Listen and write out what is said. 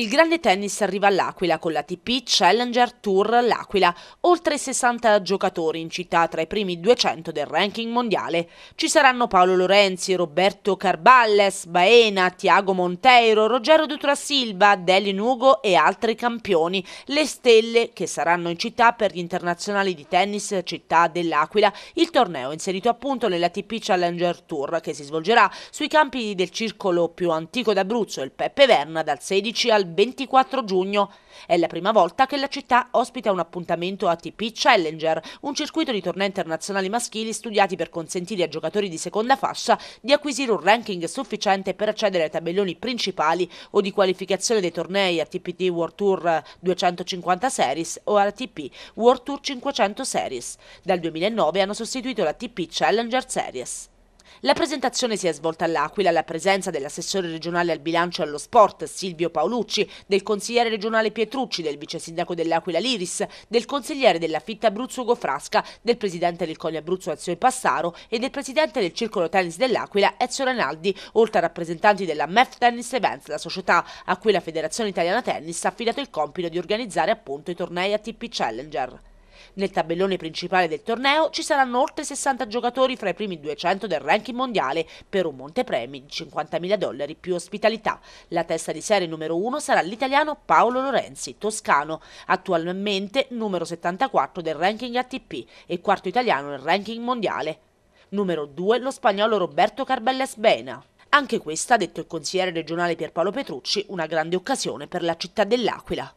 Il grande tennis arriva all'Aquila con la TP Challenger Tour L'Aquila, oltre 60 giocatori in città tra i primi 200 del ranking mondiale. Ci saranno Paolo Lorenzi, Roberto Carballes, Baena, Tiago Monteiro, Ruggero Dutrasilva, Deli Nugo e altri campioni, le stelle che saranno in città per gli internazionali di tennis Città dell'Aquila, il torneo inserito appunto nella TP Challenger Tour che si svolgerà sui campi del circolo più antico d'Abruzzo, il Peppe Verna, dal 16 al 24 giugno. È la prima volta che la città ospita un appuntamento ATP Challenger, un circuito di tornei internazionali maschili studiati per consentire a giocatori di seconda fascia di acquisire un ranking sufficiente per accedere ai tabelloni principali o di qualificazione dei tornei ATP World Tour 250 Series o ATP World Tour 500 Series. Dal 2009 hanno sostituito l'ATP Challenger Series. La presentazione si è svolta all'Aquila alla presenza dell'assessore regionale al bilancio e allo sport Silvio Paolucci, del consigliere regionale Pietrucci, del vice sindaco dell'Aquila Liris, del consigliere della Fitta Abruzzo Ugo Frasca, del presidente del Cogli Abruzzo Ezio Passaro e del presidente del circolo tennis dell'Aquila Ezio Renaldi, oltre a rappresentanti della MEF Tennis Events, la società a cui la Federazione Italiana Tennis ha affidato il compito di organizzare appunto i tornei ATP Challenger. Nel tabellone principale del torneo ci saranno oltre 60 giocatori fra i primi 200 del ranking mondiale per un montepremi di 50.000 dollari più ospitalità. La testa di serie numero 1 sarà l'italiano Paolo Lorenzi, toscano, attualmente numero 74 del ranking ATP e quarto italiano nel ranking mondiale. Numero 2 lo spagnolo Roberto Carbelles Bena, anche questa, ha detto il consigliere regionale Pierpaolo Petrucci, una grande occasione per la città dell'Aquila.